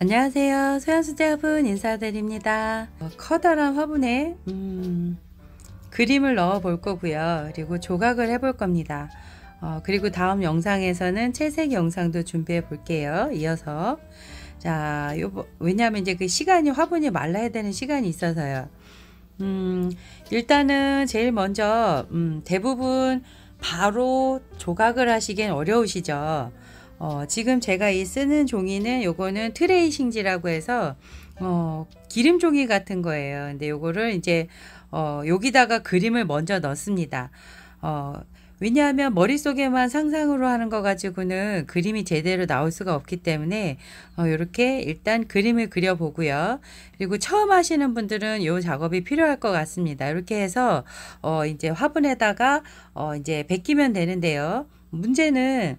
안녕하세요 소연수제화분 인사드립니다 어, 커다란 화분에 음, 그림을 넣어 볼 거고요 그리고 조각을 해 볼 겁니다 어, 그리고 다음 영상에서는 채색 영상도 준비해 볼게요 이어서 자 요거 왜냐하면 이제 그 시간이 화분이 말라야 되는 시간이 있어서요 음, 일단은 제일 먼저 음, 대부분 바로 조각을 하시기엔 어려우시죠 어, 지금 제가 이 쓰는 종이는 요거는 트레이싱지라고 해서 어, 기름 종이 같은 거예요. 근데 요거를 이제 어, 여기다가 그림을 먼저 넣습니다. 어, 왜냐하면 머릿속에만 상상으로 하는 거 가지고는 그림이 제대로 나올 수가 없기 때문에 어, 이렇게 일단 그림을 그려보고요. 그리고 처음 하시는 분들은 이 작업이 필요할 것 같습니다. 이렇게 해서 어, 이제 화분에다가 어, 이제 베끼면 되는데요. 문제는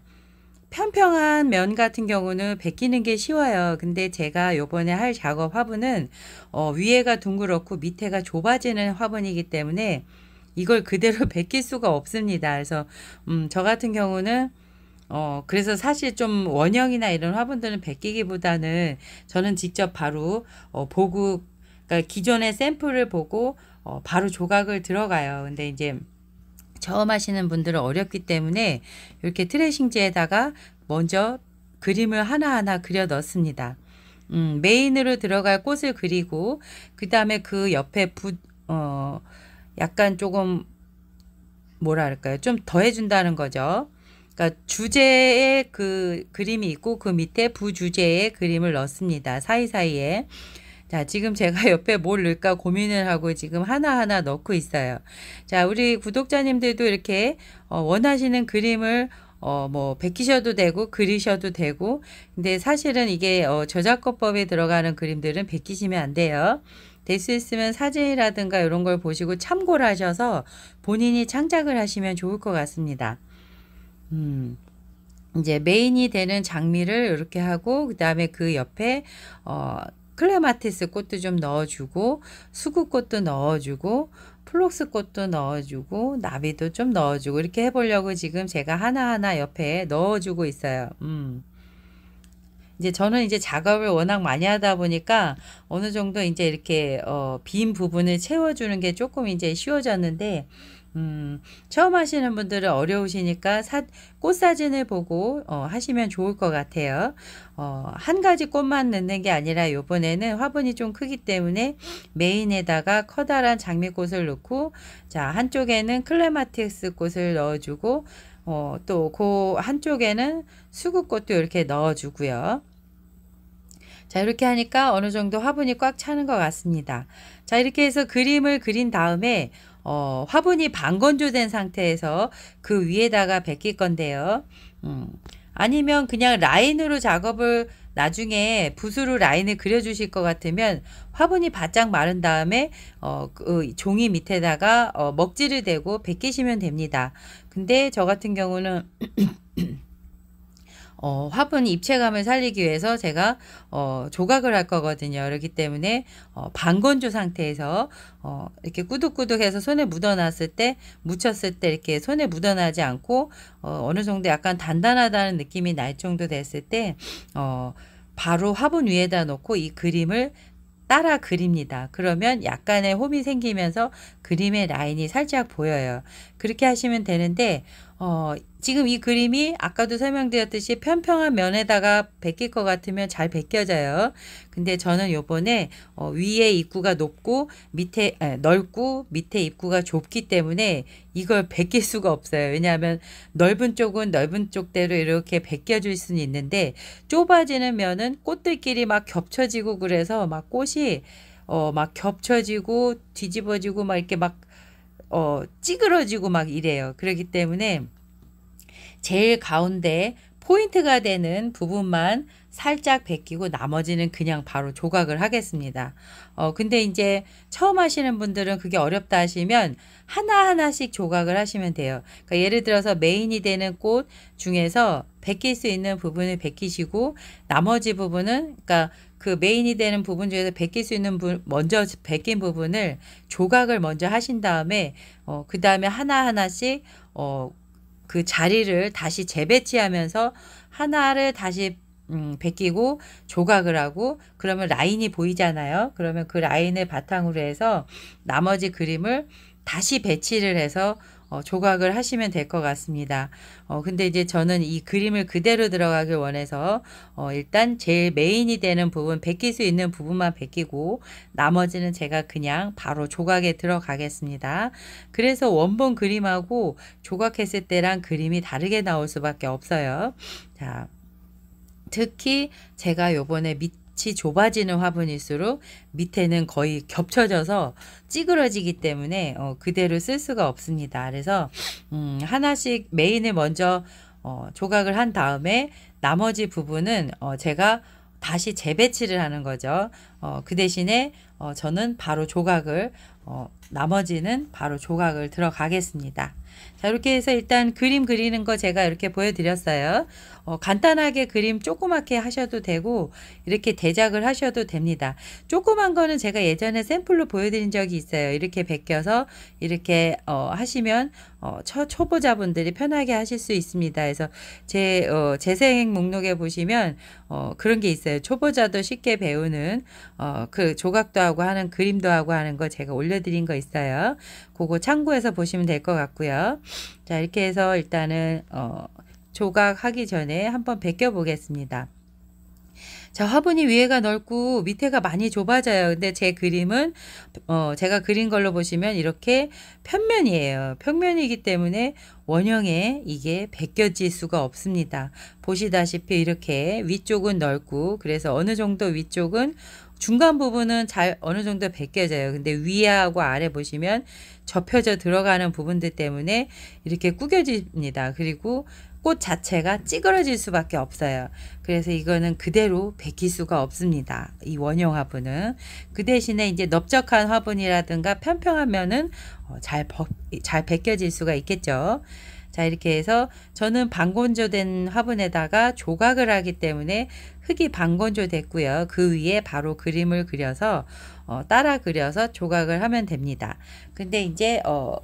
평평한 면 같은 경우는 베끼는 게 쉬워요. 근데 제가 요번에 할 작업 화분은 어, 위에가 둥그렇고 밑에가 좁아지는 화분이기 때문에 이걸 그대로 베낄 수가 없습니다. 그래서 음, 저 같은 경우는 어, 그래서 사실 좀 원형이나 이런 화분들은 베끼기보다는 저는 직접 바로 어, 보고 그러니까 기존의 샘플을 보고 어, 바로 조각을 들어가요. 근데 이제 처음 하시는 분들은 어렵기 때문에 이렇게 트레싱지에다가 먼저 그림을 하나하나 그려 넣습니다. 음, 메인으로 들어갈 꽃을 그리고 그 다음에 그 옆에 부, 어, 약간 조금 뭐라 할까요? 좀 더해준다는 거죠. 그러니까 주제의 그 그림이 있고 그 밑에 부주제의 그림을 넣습니다. 사이사이에. 자, 지금 제가 옆에 뭘 넣을까 고민을 하고 지금 하나하나 넣고 있어요. 자, 우리 구독자님들도 이렇게 어, 원하시는 그림을 어, 뭐, 베끼셔도 되고, 그리셔도 되고, 근데 사실은 이게, 어, 저작권법에 들어가는 그림들은 베끼시면 안 돼요. 될 수 있으면 사진이라든가 이런 걸 보시고 참고를 하셔서 본인이 창작을 하시면 좋을 것 같습니다. 음. 이제 메인이 되는 장미를 이렇게 하고 그 다음에 그 옆에 어 클레마티스 꽃도 좀 넣어주고 수국꽃도 넣어주고 플록스 꽃도 넣어주고 나비도 좀 넣어주고 이렇게 해보려고 지금 제가 하나하나 옆에 넣어주고 있어요. 음. 이제 저는 이제 작업을 워낙 많이 하다 보니까 어느 정도 이제 이렇게 어, 빈 부분을 채워주는 게 조금 이제 쉬워졌는데 음, 처음 하시는 분들은 어려우시니까 사, 꽃 사진을 보고 어, 하시면 좋을 것 같아요. 어, 한 가지 꽃만 넣는 게 아니라 요번에는 화분이 좀 크기 때문에 메인에다가 커다란 장미꽃을 넣고 자 한쪽에는 클레마틱스 꽃을 넣어주고 어, 또그 한쪽에는 수국꽃도 이렇게 넣어주고요. 자 이렇게 하니까 어느 정도 화분이 꽉 차는 것 같습니다. 자 이렇게 해서 그림을 그린 다음에 어, 화분이 반건조된 상태에서 그 위에다가 베낄 건데요. 음, 아니면 그냥 라인으로 작업을 나중에 붓으로 라인을 그려주실 것 같으면 화분이 바짝 마른 다음에 어, 그 종이 밑에다가 어, 먹지를 대고 베끼시면 됩니다. 근데 저 같은 경우는 어, 화분 입체감을 살리기 위해서 제가 어, 조각을 할 거거든요. 그렇기 때문에 어, 반건조 상태에서 어, 이렇게 꾸둑꾸둑해서 손에 묻어놨을 때 묻혔을 때 이렇게 손에 묻어나지 않고 어, 어느 정도 약간 단단하다는 느낌이 날 정도 됐을 때 어, 바로 화분 위에다 놓고 이 그림을 따라 그립니다. 그러면 약간의 홈이 생기면서 그림의 라인이 살짝 보여요. 그렇게 하시면 되는데 어, 지금 이 그림이 아까도 설명드렸듯이 평평한 면에다가 베낄 것 같으면 잘 베껴져요. 근데 저는 요번에 어, 위에 입구가 높고 밑에 에, 넓고 밑에 입구가 좁기 때문에 이걸 베낄 수가 없어요. 왜냐하면 넓은 쪽은 넓은 쪽대로 이렇게 베껴줄 수는 있는데 좁아지는 면은 꽃들끼리 막 겹쳐지고 그래서 막 꽃이 어, 막 겹쳐지고 뒤집어지고 막 이렇게 막 어, 찌그러지고 막 이래요. 그렇기 때문에 제일 가운데 포인트가 되는 부분만 살짝 베끼고 나머지는 그냥 바로 조각을 하겠습니다. 어, 근데 이제 처음 하시는 분들은 그게 어렵다 하시면 하나하나씩 조각을 하시면 돼요. 그러니까 예를 들어서 메인이 되는 꽃 중에서 베낄 수 있는 부분을 베끼시고 나머지 부분은 그러니까 그 메인이 되는 부분 중에서 베낄 수 있는 부, 먼저 베낀 부분을 조각을 먼저 하신 다음에 어, 그 다음에 하나하나씩 어, 그 자리를 다시 재배치하면서 하나를 다시 음, 베끼고 조각을 하고 그러면 라인이 보이잖아요. 그러면 그 라인을 바탕으로 해서 나머지 그림을 다시 배치를 해서 어, 조각을 하시면 될 것 같습니다. 어, 근데 이제 저는 이 그림을 그대로 들어가길 원해서 어, 일단 제일 메인이 되는 부분, 베낄 수 있는 부분만 베끼고 나머지는 제가 그냥 바로 조각에 들어가겠습니다. 그래서 원본 그림하고 조각했을 때랑 그림이 다르게 나올 수밖에 없어요. 자, 특히 제가 요번에 밑 같이 좁아지는 화분일수록 밑에는 거의 겹쳐져서 찌그러지기 때문에 어, 그대로 쓸 수가 없습니다. 그래서 음, 하나씩 메인을 먼저 어, 조각을 한 다음에 나머지 부분은 어, 제가 다시 재배치를 하는 거죠. 어, 그 대신에 어, 저는 바로 조각을 어, 나머지는 바로 조각을 들어가겠습니다. 자 이렇게 해서 일단 그림 그리는 거 제가 이렇게 보여드렸어요. 어, 간단하게 그림 조그맣게 하셔도 되고 이렇게 대작을 하셔도 됩니다. 조그만 거는 제가 예전에 샘플로 보여드린 적이 있어요. 이렇게 벗겨서 이렇게 어, 하시면 어, 초, 초보자분들이 편하게 하실 수 있습니다. 그래서 제 어, 재생 목록에 보시면 어, 그런 게 있어요. 초보자도 쉽게 배우는 어, 그 조각도 하고 하는 그림도 하고 하는 거 제가 올려드린 거 있어요. 그거 참고해서 보시면 될 것 같고요. 자, 이렇게 해서 일단은 어, 조각하기 전에 한번 벗겨 보겠습니다. 자, 화분이 위에가 넓고 밑에가 많이 좁아져요. 근데 제 그림은 어, 제가 그린 걸로 보시면 이렇게 평면이에요. 평면이기 때문에 원형에 이게 벗겨질 수가 없습니다. 보시다시피 이렇게 위쪽은 넓고 그래서 어느 정도 위쪽은 중간 부분은 잘 어느 정도 벗겨져요. 근데 위하고 아래 보시면 접혀져 들어가는 부분들 때문에 이렇게 구겨집니다. 그리고 꽃 자체가 찌그러질 수밖에 없어요. 그래서 이거는 그대로 베낄 수가 없습니다. 이 원형 화분은. 그 대신에 이제 넓적한 화분이라든가 편평하면은 어, 잘, 벗, 잘 베껴질 수가 있겠죠. 자, 이렇게 해서 저는 반건조된 화분에다가 조각을 하기 때문에 흙이 반건조됐고요. 그 위에 바로 그림을 그려서 어, 따라 그려서 조각을 하면 됩니다. 근데 이제 어,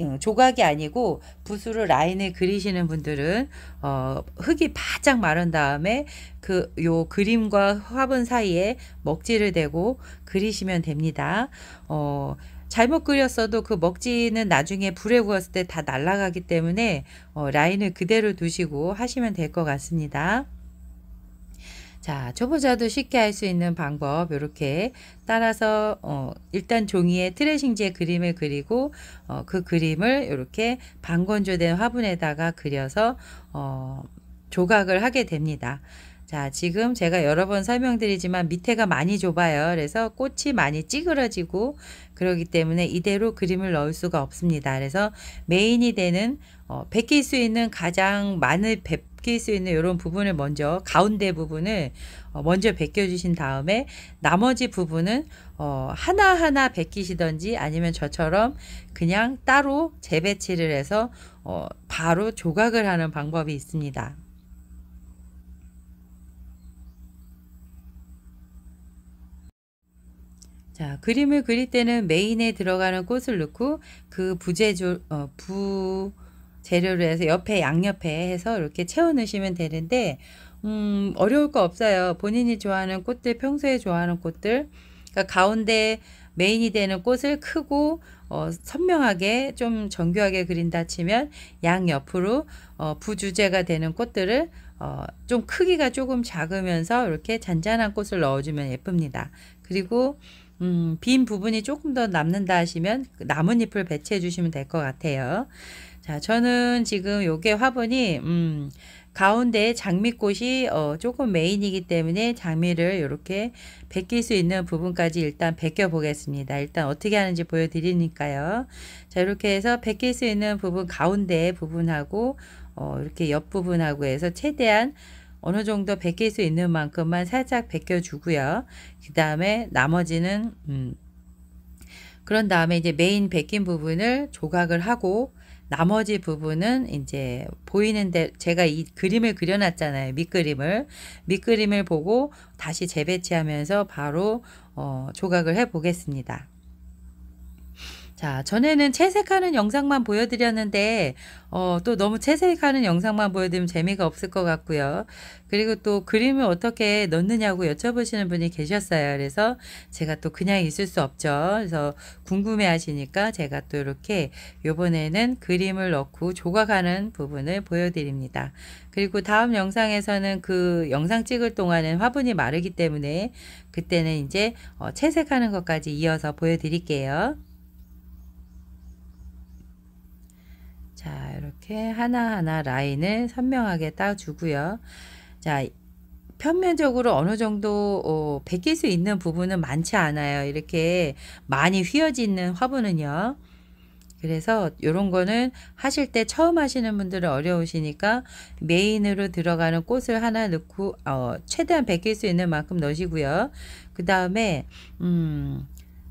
어 조각이 아니고 붓으로 라인을 그리시는 분들은 어, 흙이 바짝 마른 다음에 그 요 그림과 화분 사이에 먹지를 대고 그리시면 됩니다. 어, 잘못 그렸어도 그 먹지는 나중에 불에 구웠을 때 다 날아가기 때문에 어, 라인을 그대로 두시고 하시면 될 것 같습니다. 자, 초보자도 쉽게 할 수 있는 방법 이렇게 따라서 어, 일단 종이에 트레싱지에 그림을 그리고 어, 그 그림을 이렇게 반건조된 화분에다가 그려서 어, 조각을 하게 됩니다. 자, 지금 제가 여러 번 설명드리지만 밑에가 많이 좁아요. 그래서 꽃이 많이 찌그러지고 그러기 때문에 이대로 그림을 넣을 수가 없습니다. 그래서 메인이 되는 어, 베낄 수 있는 가장 많은 베낄 수 있는 이런 부분을 먼저 가운데 부분을 어, 먼저 베껴 주신 다음에 나머지 부분은 어, 하나하나 베끼시던지 아니면 저처럼 그냥 따로 재배치를 해서 어, 바로 조각을 하는 방법이 있습니다. 자, 그림을 그릴 때는 메인에 들어가는 꽃을 넣고 그 부재조, 어, 부, 재료를 해서 옆에 양옆에 해서 이렇게 채워 넣으시면 되는데, 음, 어려울 거 없어요. 본인이 좋아하는 꽃들, 평소에 좋아하는 꽃들, 그러니까 가운데 메인이 되는 꽃을 크고 어, 선명하게 좀 정교하게 그린다 치면 양옆으로 어, 부주제가 되는 꽃들을 어, 좀 크기가 조금 작으면서 이렇게 잔잔한 꽃을 넣어주면 예쁩니다. 그리고 음, 빈 부분이 조금 더 남는다 하시면 그 나뭇잎을 배치해 주시면 될 것 같아요. 자, 저는 지금 요게 화분이 음, 가운데 장미꽃이 어, 조금 메인이기 때문에 장미를 이렇게 베낄 수 있는 부분까지 일단 베껴 보겠습니다. 일단 어떻게 하는지 보여드리니까요. 자 이렇게 해서 베낄 수 있는 부분 가운데 부분하고 어, 이렇게 옆부분하고 해서 최대한 어느 정도 벗길 수 있는 만큼만 살짝 벗겨주고요. 그 다음에 나머지는 음 그런 다음에 이제 메인 벗긴 부분을 조각을 하고 나머지 부분은 이제 보이는데 제가 이 그림을 그려놨잖아요. 밑그림을. 밑그림을 보고 다시 재배치하면서 바로 어, 조각을 해 보겠습니다. 자, 전에는 채색하는 영상만 보여드렸는데, 어, 또 너무 채색하는 영상만 보여드리면 재미가 없을 것 같고요. 그리고 또 그림을 어떻게 넣느냐고 여쭤보시는 분이 계셨어요. 그래서 제가 또 그냥 있을 수 없죠. 그래서 궁금해 하시니까 제가 또 이렇게 요번에는 그림을 넣고 조각하는 부분을 보여드립니다. 그리고 다음 영상에서는 그 영상 찍을 동안은 화분이 마르기 때문에 그때는 이제 어, 채색하는 것까지 이어서 보여드릴게요. 자, 이렇게 하나하나 라인을 선명하게 따주고요. 자, 평면적으로 어느 정도 어, 베낄 수 있는 부분은 많지 않아요. 이렇게 많이 휘어지는 화분은요. 그래서 이런 거는 하실 때 처음 하시는 분들은 어려우시니까 메인으로 들어가는 꽃을 하나 넣고 어, 최대한 베낄 수 있는 만큼 넣으시고요. 그 다음에 음,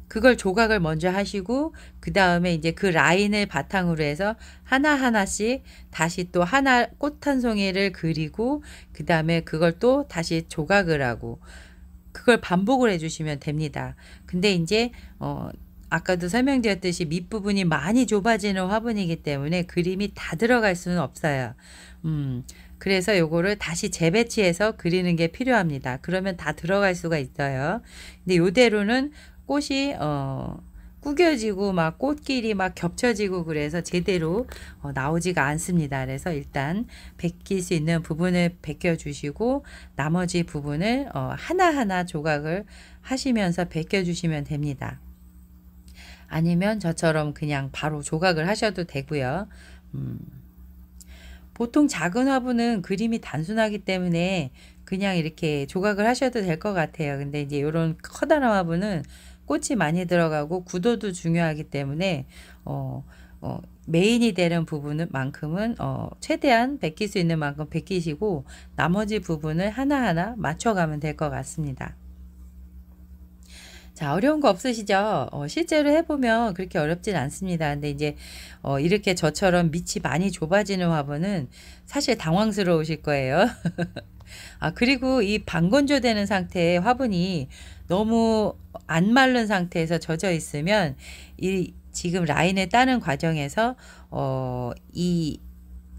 그걸 조각을 먼저 하시고 그 다음에 이제 그 라인을 바탕으로 해서 하나하나씩 다시 또 하나 꽃 한 송이를 그리고 그 다음에 그걸 또 다시 조각을 하고 그걸 반복을 해주시면 됩니다. 근데 이제 어 아까도 설명드렸듯이 밑부분이 많이 좁아지는 화분이기 때문에 그림이 다 들어갈 수는 없어요. 음, 그래서 요거를 다시 재배치해서 그리는 게 필요합니다. 그러면 다 들어갈 수가 있어요. 근데 요대로는 꽃이 어 구겨지고 막 꽃길이 막 겹쳐지고 그래서 제대로 어, 나오지가 않습니다. 그래서 일단 베낄 수 있는 부분을 베껴 주시고 나머지 부분을 어, 하나하나 조각을 하시면서 베껴 주시면 됩니다. 아니면 저처럼 그냥 바로 조각을 하셔도 되고요. 음, 보통 작은 화분은 그림이 단순하기 때문에 그냥 이렇게 조각을 하셔도 될 것 같아요. 근데 이제 이런 커다란 화분은 꽃이 많이 들어가고 구도도 중요하기 때문에 어, 어, 메인이 되는 부분은 만큼은 어, 최대한 베낄 수 있는 만큼 베끼시고 나머지 부분을 하나하나 맞춰가면 될 것 같습니다. 자, 어려운 거 없으시죠? 어, 실제로 해보면 그렇게 어렵진 않습니다. 근데 이제, 어, 이렇게 저처럼 밑이 많이 좁아지는 화분은 사실 당황스러우실 거예요. 아, 그리고 이 반건조되는 상태의 화분이 너무 안 마른 상태에서 젖어 있으면 이 지금 라인에 따는 과정에서 어 이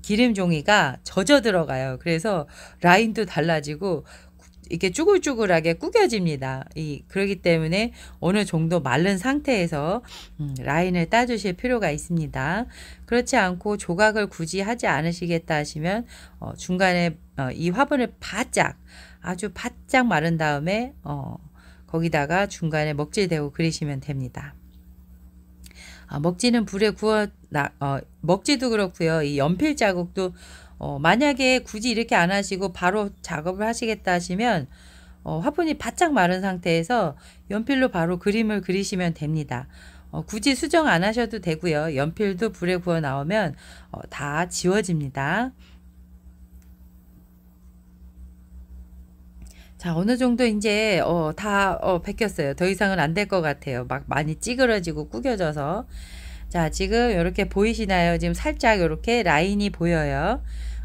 기름 종이가 젖어 들어가요. 그래서 라인도 달라지고 이렇게 쭈글쭈글하게 구겨집니다. 이 그러기 때문에 어느 정도 마른 상태에서 음, 라인을 따주실 필요가 있습니다. 그렇지 않고 조각을 굳이 하지 않으시겠다 하시면 어, 중간에 어, 이 화분을 바짝 아주 바짝 마른 다음에 어, 거기다가 중간에 먹질 대고 그리시면 됩니다. 아, 먹지는 불에 구워 나, 어, 먹지도 그렇고요. 이 연필 자국도 어, 만약에 굳이 이렇게 안 하시고 바로 작업을 하시겠다 하시면 어, 화분이 바짝 마른 상태에서 연필로 바로 그림을 그리시면 됩니다. 어, 굳이 수정 안 하셔도 되고요. 연필도 불에 구워 나오면 어, 다 지워집니다. 자, 어느 정도 이제 어, 다 어, 벗겼어요. 더 이상은 안 될 것 같아요. 막 많이 찌그러지고 구겨져서. 자, 지금 이렇게 보이시나요? 지금 살짝 이렇게 라인이 보여요.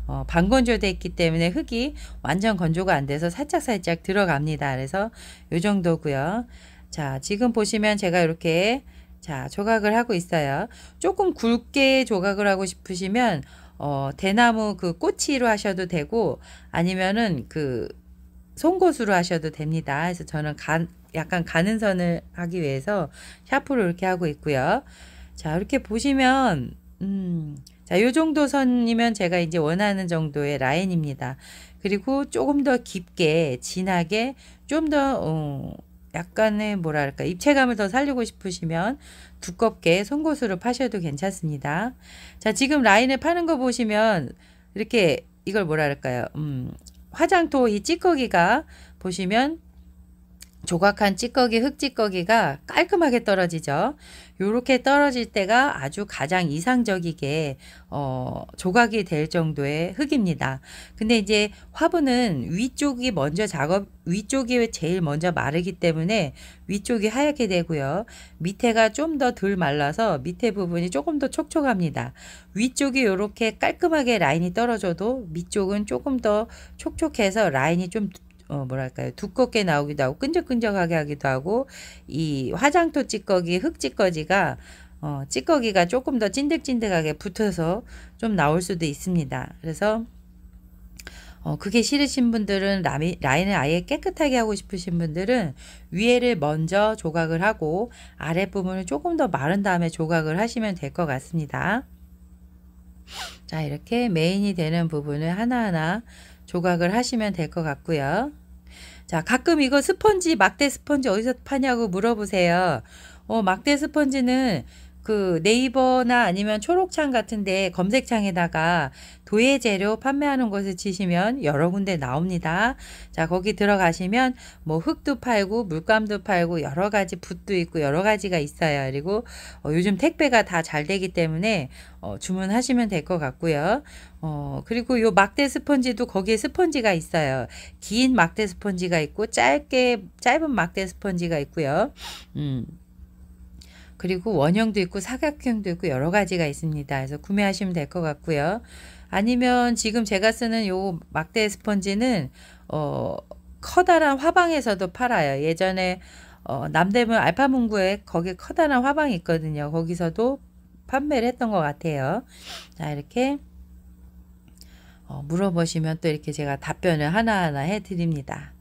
어, 반건조됐기 때문에 흙이 완전 건조가 안 돼서 살짝살짝 들어갑니다. 그래서 요 정도고요. 자, 지금 보시면 제가 이렇게 자, 조각을 하고 있어요. 조금 굵게 조각을 하고 싶으시면 어, 대나무 그 꼬치로 하셔도 되고 아니면은 그 송곳으로 하셔도 됩니다. 그래서 저는 간, 약간 가는 선을 하기 위해서 샤프로 이렇게 하고 있고요. 자, 이렇게 보시면, 음, 자, 요 정도 선이면 제가 이제 원하는 정도의 라인입니다. 그리고 조금 더 깊게, 진하게, 좀 더, 어, 약간의 뭐랄까, 입체감을 더 살리고 싶으시면 두껍게 송곳으로 파셔도 괜찮습니다. 자, 지금 라인을 파는 거 보시면 이렇게 이걸 뭐랄까요, 음, 화장토 이 찌꺼기가 보시면 조각한 찌꺼기 흙찌꺼기가 깔끔하게 떨어지죠. 요렇게 떨어질 때가 아주 가장 이상적이게 어, 조각이 될 정도의 흙입니다. 근데 이제 화분은 위쪽이 먼저 작업 위쪽이 제일 먼저 마르기 때문에 위쪽이 하얗게 되고요. 밑에가 좀 더 덜 말라서 밑에 부분이 조금 더 촉촉합니다. 위쪽이 이렇게 깔끔하게 라인이 떨어져도 밑쪽은 조금 더 촉촉해서 라인이 좀 어, 뭐랄까요 두껍게 나오기도 하고 끈적끈적하게 하기도 하고 이 화장토 찌꺼기 흙찌꺼기가 어, 찌꺼기가 조금 더 찐득찐득하게 붙어서 좀 나올 수도 있습니다. 그래서 어, 그게 싫으신 분들은 라미, 라인을 아예 깨끗하게 하고 싶으신 분들은 위에를 먼저 조각을 하고 아랫부분을 조금 더 마른 다음에 조각을 하시면 될 것 같습니다. 자 이렇게 메인이 되는 부분을 하나하나 조각을 하시면 될 것 같고요. 자, 가끔 이거 스펀지, 막대 스펀지 어디서 파냐고 물어보세요. 어, 막대 스펀지는 그 네이버나 아니면 초록창 같은데 검색창에다가 도예 재료 판매하는 곳을 치시면 여러 군데 나옵니다. 자 거기 들어가시면 뭐 흙도 팔고 물감도 팔고 여러 가지 붓도 있고 여러 가지가 있어요. 그리고 어, 요즘 택배가 다 잘 되기 때문에 어, 주문하시면 될 것 같고요. 어, 그리고 요 막대 스펀지도 거기에 스펀지가 있어요. 긴 막대 스펀지가 있고 짧게 짧은 막대 스펀지가 있고요. 음. 그리고 원형도 있고 사각형도 있고 여러 가지가 있습니다. 그래서 구매하시면 될 것 같고요. 아니면 지금 제가 쓰는 요 막대 스펀지는 어 커다란 화방에서도 팔아요. 예전에 어 남대문 알파문구에 거기 커다란 화방이 있거든요. 거기서도 판매를 했던 것 같아요. 자 이렇게 어 물어보시면 또 이렇게 제가 답변을 하나하나 해드립니다.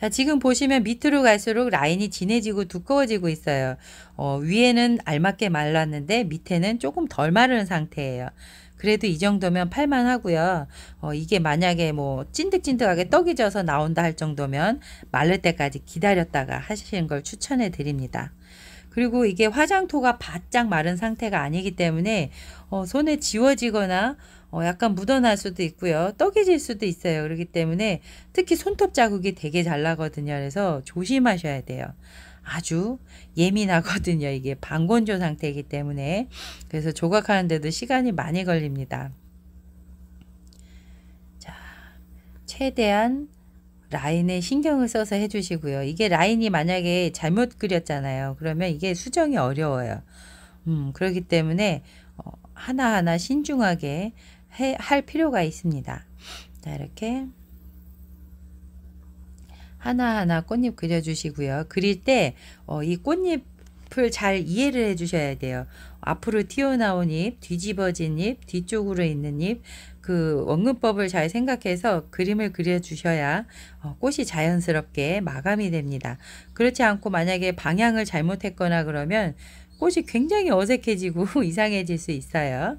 자, 지금 보시면 밑으로 갈수록 라인이 진해지고 두꺼워지고 있어요. 어, 위에는 알맞게 말랐는데 밑에는 조금 덜 마른 상태예요. 그래도 이 정도면 팔만 하고요. 어, 이게 만약에 뭐 찐득찐득하게 떡이 져서 나온다 할 정도면 말릴 때까지 기다렸다가 하시는 걸 추천해 드립니다. 그리고 이게 화장토가 바짝 마른 상태가 아니기 때문에 어, 손에 지워지거나 어, 약간 묻어날 수도 있고요. 떡이질 수도 있어요. 그렇기 때문에 특히 손톱 자국이 되게 잘 나거든요. 그래서 조심하셔야 돼요. 아주 예민하거든요. 이게 방건조 상태이기 때문에. 그래서 조각하는데도 시간이 많이 걸립니다. 자, 최대한 라인에 신경을 써서 해주시고요. 이게 라인이 만약에 잘못 그렸잖아요. 그러면 이게 수정이 어려워요. 음, 그렇기 때문에 어, 하나하나 신중하게 해, 할 필요가 있습니다. 자, 이렇게 하나하나 꽃잎 그려주시고요. 그릴 때이 어, 꽃잎을 잘 이해를 해주셔야 돼요. 앞으로 튀어나온 잎, 뒤집어진 잎, 뒤쪽으로 있는 잎, 그 원근법을 잘 생각해서 그림을 그려주셔야 어, 꽃이 자연스럽게 마감이 됩니다. 그렇지 않고 만약에 방향을 잘못했거나 그러면 꽃이 굉장히 어색해지고 이상해질 수 있어요.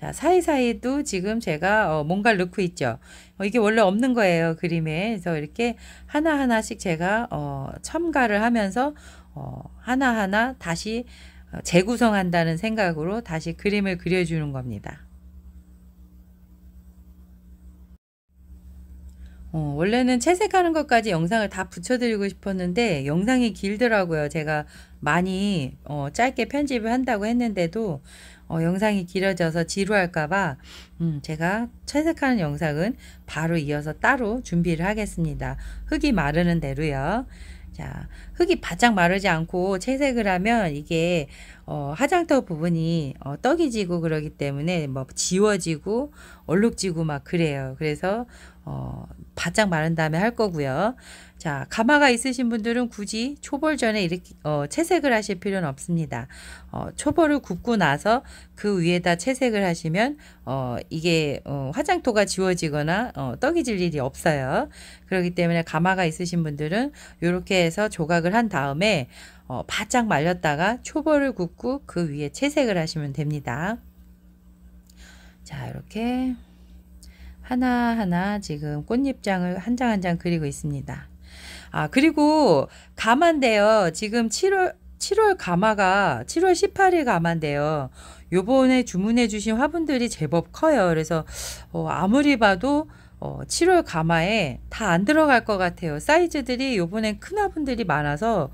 자, 사이사이도 지금 제가 어, 뭔가를 넣고 있죠. 어, 이게 원래 없는 거예요, 그림에. 그래서 이렇게 하나하나씩 제가 어, 첨가를 하면서 어, 하나하나 다시 어, 재구성한다는 생각으로 다시 그림을 그려주는 겁니다. 어, 원래는 채색하는 것까지 영상을 다 붙여드리고 싶었는데 영상이 길더라고요. 제가 많이 어, 짧게 편집을 한다고 했는데도 어, 영상이 길어져서 지루할까봐 음, 제가 채색하는 영상은 바로 이어서 따로 준비를 하겠습니다. 흙이 마르는 대로요. 자, 흙이 바짝 마르지 않고 채색을 하면 이게 어, 화장터 부분이 어, 떡이 지고 그러기 때문에 뭐 지워지고 얼룩지고 막 그래요. 그래서 어, 바짝 마른 다음에 할 거고요. 자, 가마가 있으신 분들은 굳이 초벌 전에 이렇게 어, 채색을 하실 필요는 없습니다. 어, 초벌을 굽고 나서 그 위에다 채색을 하시면 어, 이게 어, 화장토가 지워지거나 어, 떡이 질 일이 없어요. 그렇기 때문에 가마가 있으신 분들은 이렇게 해서 조각을 한 다음에 어, 바짝 말렸다가 초벌을 굽고 그 위에 채색을 하시면 됩니다. 자, 이렇게 하나하나 지금 꽃잎장을 한장 한장 한 장 그리고 있습니다. 아, 그리고 가마데요 지금 7월 7월 가마가 7월 18일 가마데요 요번에 주문해 주신 화분들이 제법 커요. 그래서 어, 아무리 봐도 어, 7월 가마에 다 안 들어갈 것 같아요. 사이즈들이 요번엔 큰 화분들이 많아서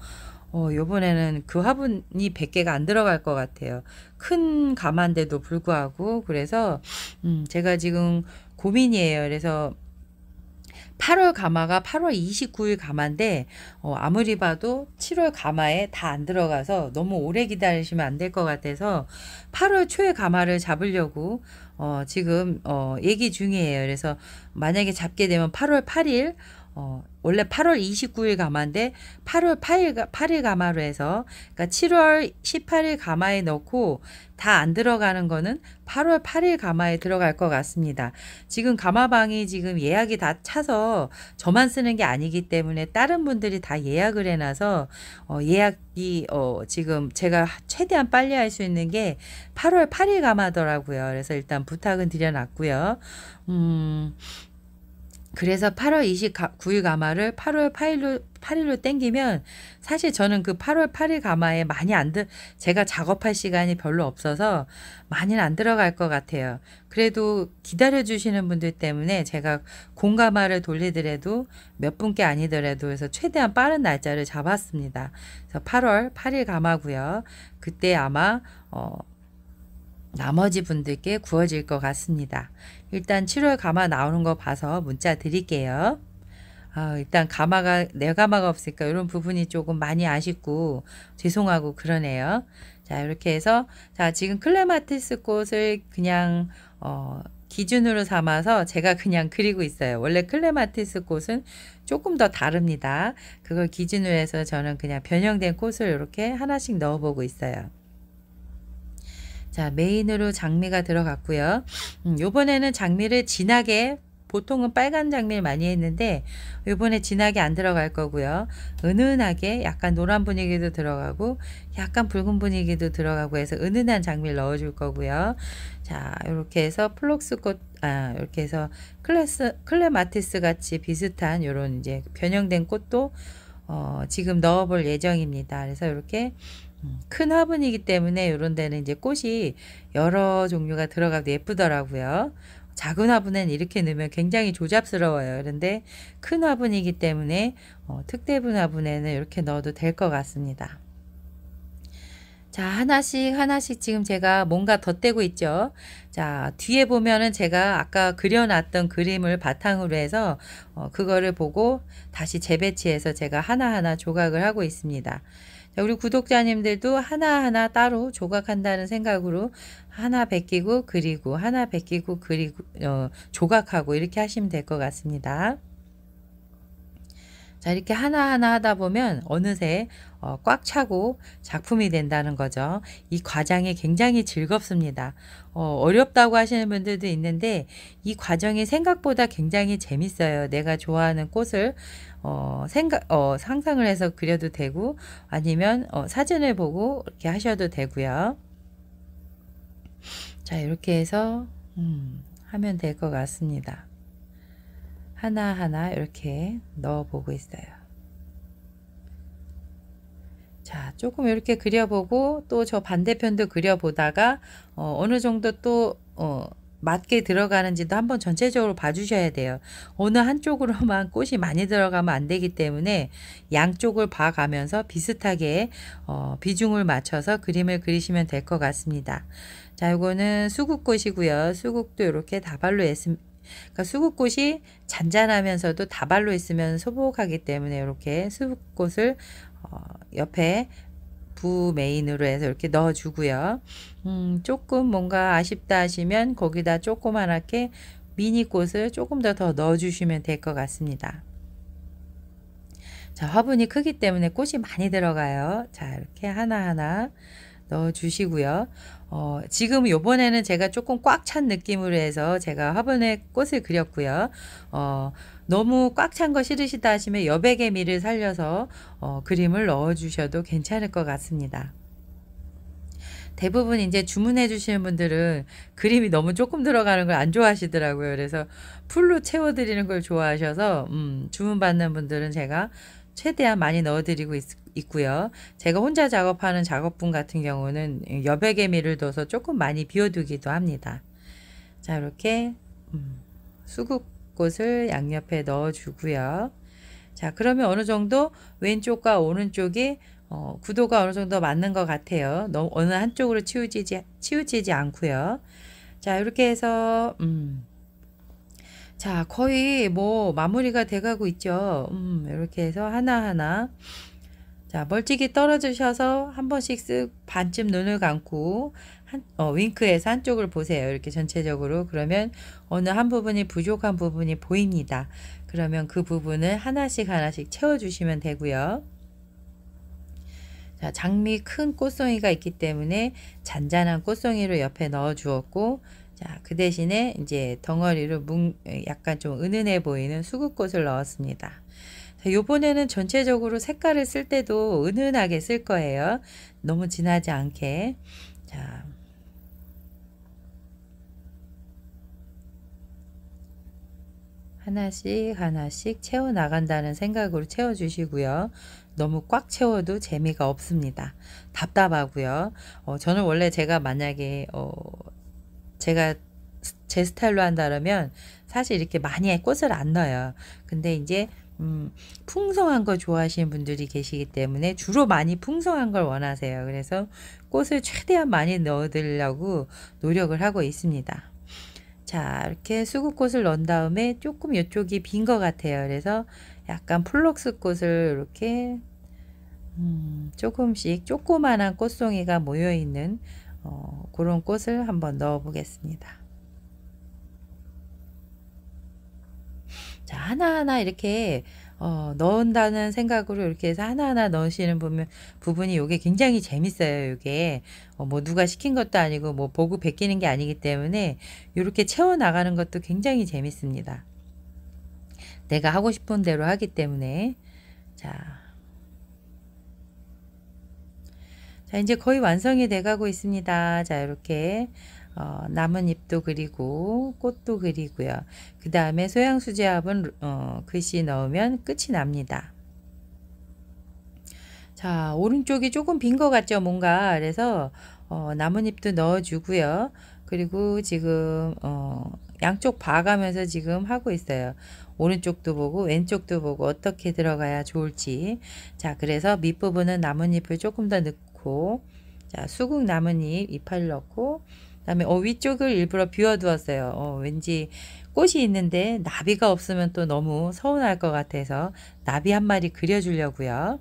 어, 요번에는 그 화분이 100개가 안 들어갈 것 같아요. 큰 가마인데도 불구하고 그래서 음, 제가 지금 고민이에요. 그래서 8월 가마가 8월 29일 가마인데 어, 아무리 봐도 7월 가마에 다 안 들어가서 너무 오래 기다리시면 안 될 것 같아서 8월 초에 가마를 잡으려고 어, 지금 어, 얘기 중이에요. 그래서 만약에 잡게 되면 8월 8일 어, 원래 8월 29일 가마인데 8월 8일, 8일 가마로 해서 그러니까 7월 18일 가마에 넣고 다 안 들어가는 거는 8월 8일 가마에 들어갈 것 같습니다. 지금 가마방이 지금 예약이 다 차서 저만 쓰는 게 아니기 때문에 다른 분들이 다 예약을 해놔서 어, 예약이 어, 지금 제가 최대한 빨리 할 수 있는 게 8월 8일 가마더라고요. 그래서 일단 부탁은 드려놨고요. 음, 그래서 8월 29일 가마를 8월 8일로 8일로 땡기면 사실 저는 그 8월 8일 가마에 많이 안 들, 제가 작업할 시간이 별로 없어서 많이는 안 들어갈 것 같아요. 그래도 기다려주시는 분들 때문에 제가 공가마를 돌리더라도 몇 분께 아니더라도 해서 최대한 빠른 날짜를 잡았습니다. 그래서 8월 8일 가마고요. 그때 아마 어, 나머지 분들께 구워질 것 같습니다. 일단 7월 가마 나오는 거 봐서 문자 드릴게요. 아, 일단 가마가 내 가마가 없으니까 이런 부분이 조금 많이 아쉽고 죄송하고 그러네요. 자 이렇게 해서 자 지금 클레마티스 꽃을 그냥 어, 기준으로 삼아서 제가 그냥 그리고 있어요. 원래 클레마티스 꽃은 조금 더 다릅니다. 그걸 기준으로 해서 저는 그냥 변형된 꽃을 이렇게 하나씩 넣어보고 있어요. 자, 메인으로 장미가 들어갔고요. 음, 요번에는 장미를 진하게 보통은 빨간 장미를 많이 했는데 요번에 진하게 안 들어갈 거고요. 은은하게 약간 노란 분위기도 들어가고 약간 붉은 분위기도 들어가고 해서 은은한 장미를 넣어줄 거고요. 자 이렇게 해서 플록스 꽃, 아 이렇게 해서 클래스, 클레마티스 같이 비슷한 요런 이제 변형된 꽃도 어, 지금 넣어볼 예정입니다. 그래서 이렇게 큰 화분이기 때문에 이런 데는 이제 꽃이 여러 종류가 들어가도 예쁘더라고요. 작은 화분엔 이렇게 넣으면 굉장히 조잡스러워요. 그런데 큰 화분이기 때문에 어, 특대분 화분에는 이렇게 넣어도 될 것 같습니다. 자, 하나씩 하나씩 지금 제가 뭔가 덧대고 있죠. 자, 뒤에 보면은 제가 아까 그려놨던 그림을 바탕으로 해서 어, 그거를 보고 다시 재배치해서 제가 하나하나 조각을 하고 있습니다. 네, 우리 구독자님들도 하나하나 따로 조각한다는 생각으로 하나 베끼고 그리고 하나 베끼고 그리고 어, 조각하고 이렇게 하시면 될 것 같습니다. 자 이렇게 하나하나 하다 보면 어느새 어, 꽉 차고 작품이 된다는 거죠. 이 과정이 굉장히 즐겁습니다. 어, 어렵다고 하시는 분들도 있는데 이 과정이 생각보다 굉장히 재밌어요. 내가 좋아하는 꽃을 어, 생각, 어, 상상을 해서 그려도 되고, 아니면, 어, 사진을 보고 이렇게 하셔도 되고요. 자, 이렇게 해서, 음, 하면 될 것 같습니다. 하나하나 이렇게 넣어보고 있어요. 자, 조금 이렇게 그려보고, 또 저 반대편도 그려보다가, 어, 어느 정도 또, 어, 맞게 들어가는지도 한번 전체적으로 봐주셔야 돼요. 어느 한쪽으로만 꽃이 많이 들어가면 안 되기 때문에 양쪽을 봐가면서 비슷하게 어, 비중을 맞춰서 그림을 그리시면 될 것 같습니다. 자, 이거는 수국꽃이고요. 수국도 이렇게 다발로 했습니다. 그러니까 수국꽃이 잔잔하면서도 다발로 있으면 소복하기 때문에 이렇게 수국꽃을 어, 옆에 부 메인으로 해서 이렇게 넣어주고요. 음, 조금 뭔가 아쉽다 하시면 거기다 조그만하게 미니 꽃을 조금 더 더 넣어주시면 될 것 같습니다. 자, 화분이 크기 때문에 꽃이 많이 들어가요. 자, 이렇게 하나하나 넣어주시고요. 어, 지금 요번에는 제가 조금 꽉 찬 느낌으로 해서 제가 화분에 꽃을 그렸고요. 어, 너무 꽉 찬 거 싫으시다 하시면 여백의 미를 살려서 어, 그림을 넣어주셔도 괜찮을 것 같습니다. 대부분 이제 주문해 주시는 분들은 그림이 너무 조금 들어가는 걸 안 좋아하시더라고요. 그래서 풀로 채워드리는 걸 좋아하셔서 음, 주문받는 분들은 제가 최대한 많이 넣어드리고 있, 고요 제가 혼자 작업하는 작업분 같은 경우는 여백의 미를 둬서 조금 많이 비워두기도 합니다. 자 이렇게 음, 수국 곳을 양옆에 넣어주고요. 자 그러면 어느 정도 왼쪽과 오른쪽이 어, 구도가 어느 정도 맞는 것 같아요. 너무 어느 한쪽으로 치우치지 치우치지 않고요. 자 이렇게 해서 음. 자 거의 뭐 마무리가 돼가고 있죠. 음, 이렇게 해서 하나하나 자 멀찍이 떨어지셔서 한 번씩 쓱 반쯤 눈을 감고 한, 어, 윙크에서 한쪽을 보세요. 이렇게 전체적으로 그러면 어느 한 부분이 부족한 부분이 보입니다. 그러면 그 부분을 하나씩 하나씩 채워주시면 되고요. 자, 장미 큰 꽃송이가 있기 때문에 잔잔한 꽃송이를 옆에 넣어 주었고 자, 그 대신에 이제 덩어리로 뭉, 약간 좀 은은해 보이는 수국꽃을 넣었습니다. 자, 요번에는 전체적으로 색깔을 쓸 때도 은은하게 쓸 거예요. 너무 진하지 않게. 자, 하나씩 하나씩 채워나간다는 생각으로 채워주시고요. 너무 꽉 채워도 재미가 없습니다. 답답하고요. 어, 저는 원래 제가 만약에 어, 제가 제 스타일로 한다면 사실 이렇게 많이 꽃을 안 넣어요. 근데 이제 음, 풍성한 거 좋아하시는 분들이 계시기 때문에 주로 많이 풍성한 걸 원하세요. 그래서 꽃을 최대한 많이 넣어드리려고 노력을 하고 있습니다. 자 이렇게 수국꽃을 넣은 다음에 조금 이쪽이 빈 것 같아요 그래서 약간 플럭스 꽃을 이렇게 음, 조금씩 조그만한 꽃송이가 모여 있는 어, 그런 꽃을 한번 넣어 보겠습니다 자 하나하나 이렇게 어, 넣은다는 생각으로 이렇게 해서 하나하나 넣으시는 부분, 부분이 요게 굉장히 재밌어요. 요게 어, 뭐 누가 시킨 것도 아니고 뭐 보고 베끼는 게 아니기 때문에 이렇게 채워 나가는 것도 굉장히 재밌습니다. 내가 하고 싶은 대로 하기 때문에 자. 자, 이제 거의 완성이 돼 가고 있습니다. 자, 이렇게 어, 나뭇잎도 그리고 꽃도 그리고요. 그 다음에 소양수제합은 어, 글씨 넣으면 끝이 납니다. 자 오른쪽이 조금 빈 것 같죠 뭔가 그래서 어, 나뭇잎도 넣어주고요. 그리고 지금 어, 양쪽 봐가면서 지금 하고 있어요. 오른쪽도 보고 왼쪽도 보고 어떻게 들어가야 좋을지 자 그래서 밑부분은 나뭇잎을 조금 더 넣고 자 수국 나뭇잎 이파리 넣고 다음에 어, 위쪽을 일부러 비워두었어요. 어, 왠지 꽃이 있는데 나비가 없으면 또 너무 서운할 것 같아서 나비 한 마리 그려주려고요.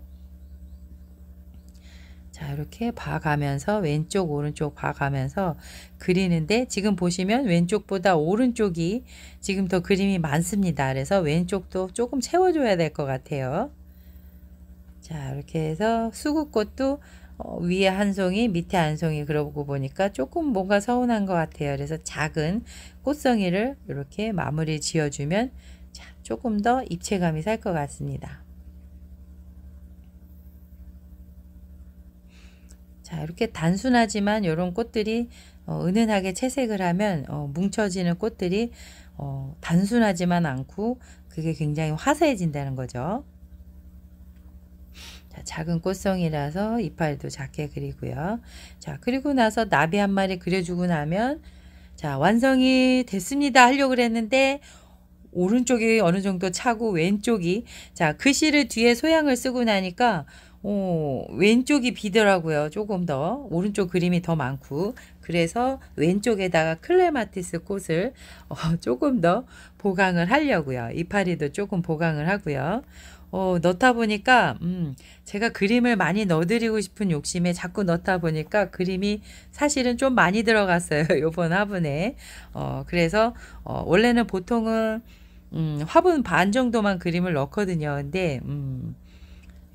자 이렇게 봐가면서 왼쪽 오른쪽 봐가면서 그리는데 지금 보시면 왼쪽보다 오른쪽이 지금 더 그림이 많습니다. 그래서 왼쪽도 조금 채워줘야 될 것 같아요. 자 이렇게 해서 수국꽃도 어, 위에 한 송이 밑에 한 송이 그러고 보니까 조금 뭔가 서운한 것 같아요. 그래서 작은 꽃송이를 이렇게 마무리 지어주면 자, 조금 더 입체감이 살 것 같습니다. 자 이렇게 단순하지만 이런 꽃들이 어, 은은하게 채색을 하면 어, 뭉쳐지는 꽃들이 어, 단순하지만 않고 그게 굉장히 화사해진다는 거죠. 자, 작은 꽃송이라서 이파리도 작게 그리고요. 자, 그리고 나서 나비 한 마리 그려주고 나면 자, 완성이 됐습니다. 하려고 그랬는데 오른쪽이 어느 정도 차고 왼쪽이 자, 글씨를 뒤에 소양을 쓰고 나니까 오, 왼쪽이 비더라고요. 조금 더 오른쪽 그림이 더 많고 그래서 왼쪽에다가 클레마티스 꽃을 어, 조금 더 보강을 하려고요. 이파리도 조금 보강을 하고요. 어, 넣다 보니까 음, 제가 그림을 많이 넣어드리고 싶은 욕심에 자꾸 넣다 보니까 그림이 사실은 좀 많이 들어갔어요. 요번 화분에. 어, 그래서 어, 원래는 보통은 음, 화분 반 정도만 그림을 넣거든요. 근데 음,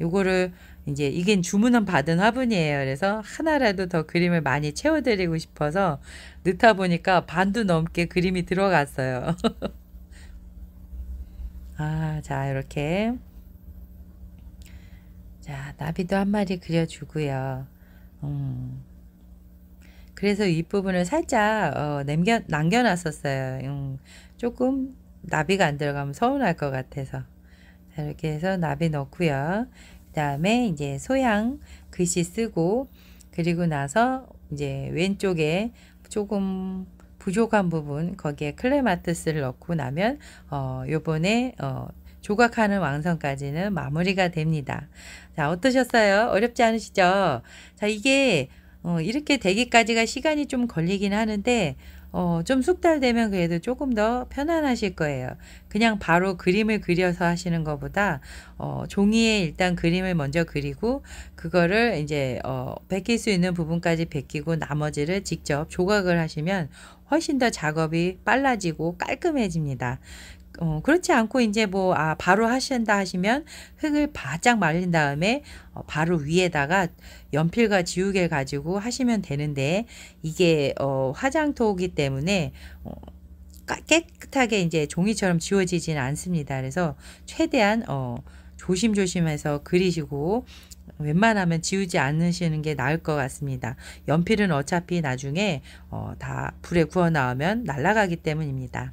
요거를 이제 이게 주문은 받은 화분이에요. 그래서 하나라도 더 그림을 많이 채워드리고 싶어서 넣다 보니까 반도 넘게 그림이 들어갔어요. 아, 자, 이렇게. 자, 나비도 한 마리 그려주고요. 음. 그래서 윗부분을 살짝 어, 남겨, 남겨놨었어요. 음, 조금 나비가 안 들어가면 서운할 것 같아서. 자, 이렇게 해서 나비 넣고요. 그 다음에 이제 소양 글씨 쓰고 그리고 나서 이제 왼쪽에 조금 부족한 부분 거기에 클레마티스를 넣고 나면 어 요번에 어 조각하는 왕선까지는 마무리가 됩니다. 자, 어떠셨어요? 어렵지 않으시죠? 자, 이게 어, 이렇게 되기까지가 시간이 좀 걸리긴 하는데 어, 좀 숙달되면 그래도 조금 더 편안하실 거예요. 그냥 바로 그림을 그려서 하시는 것보다 어, 종이에 일단 그림을 먼저 그리고 그거를 이제 어, 베낄 수 있는 부분까지 베끼고 나머지를 직접 조각을 하시면 훨씬 더 작업이 빨라지고 깔끔해집니다. 어, 그렇지 않고 이제 뭐 아, 바로 하신다 하시면 흙을 바짝 말린 다음에 어, 바로 위에다가 연필과 지우개 가지고 하시면 되는데 이게 어, 화장토기 때문에 어, 깨끗하게 이제 종이처럼 지워지지는 않습니다. 그래서 최대한 어, 조심조심해서 그리시고 웬만하면 지우지 않으시는 게 나을 것 같습니다. 연필은 어차피 나중에 어, 다 불에 구워 나오면 날아가기 때문입니다.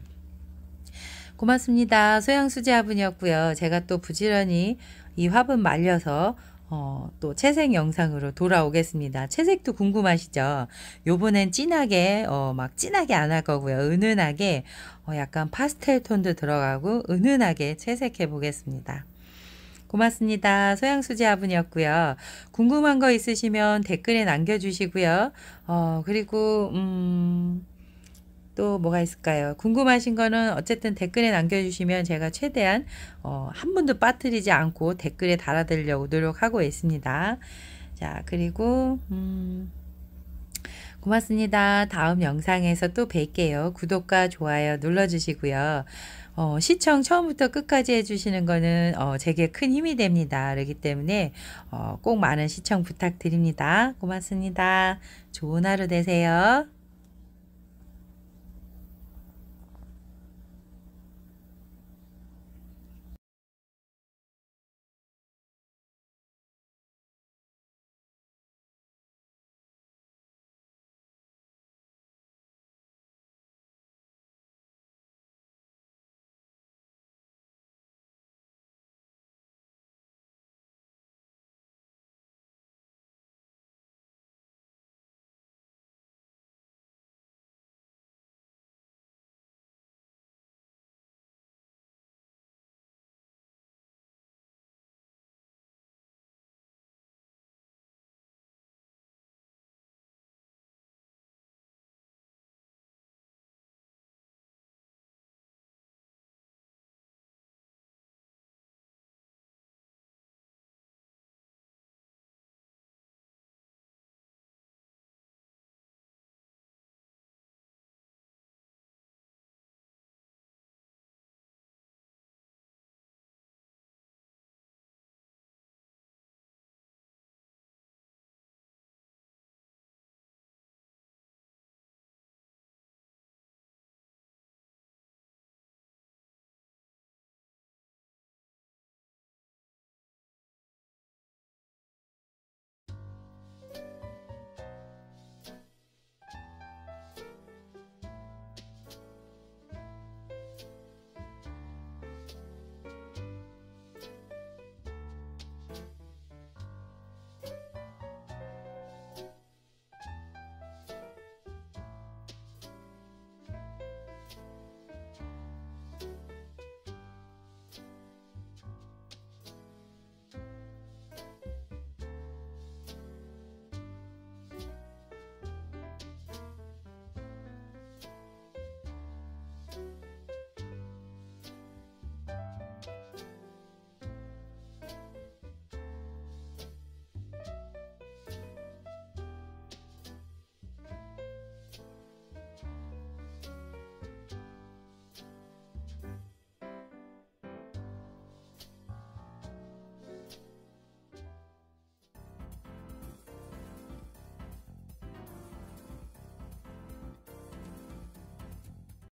고맙습니다. 소양수지 화분이었고요. 제가 또 부지런히 이 화분 말려서 어, 또 채색 영상으로 돌아오겠습니다. 채색도 궁금하시죠? 요번엔 진하게 어, 막 진하게 안 할 거고요. 은은하게 어, 약간 파스텔 톤도 들어가고 은은하게 채색해 보겠습니다. 고맙습니다. 소양수지 화분이었고요. 궁금한 거 있으시면 댓글에 남겨주시고요. 어, 그리고 음... 또 뭐가 있을까요? 궁금하신 거는 어쨌든 댓글에 남겨주시면 제가 최대한 어, 한 분도 빠뜨리지 않고 댓글에 달아드리려고 노력하고 있습니다. 자, 그리고 음, 고맙습니다. 다음 영상에서 또 뵐게요. 구독과 좋아요 눌러주시고요. 어, 시청 처음부터 끝까지 해주시는 거는 어, 제게 큰 힘이 됩니다. 그렇기 때문에 어, 꼭 많은 시청 부탁드립니다. 고맙습니다. 좋은 하루 되세요.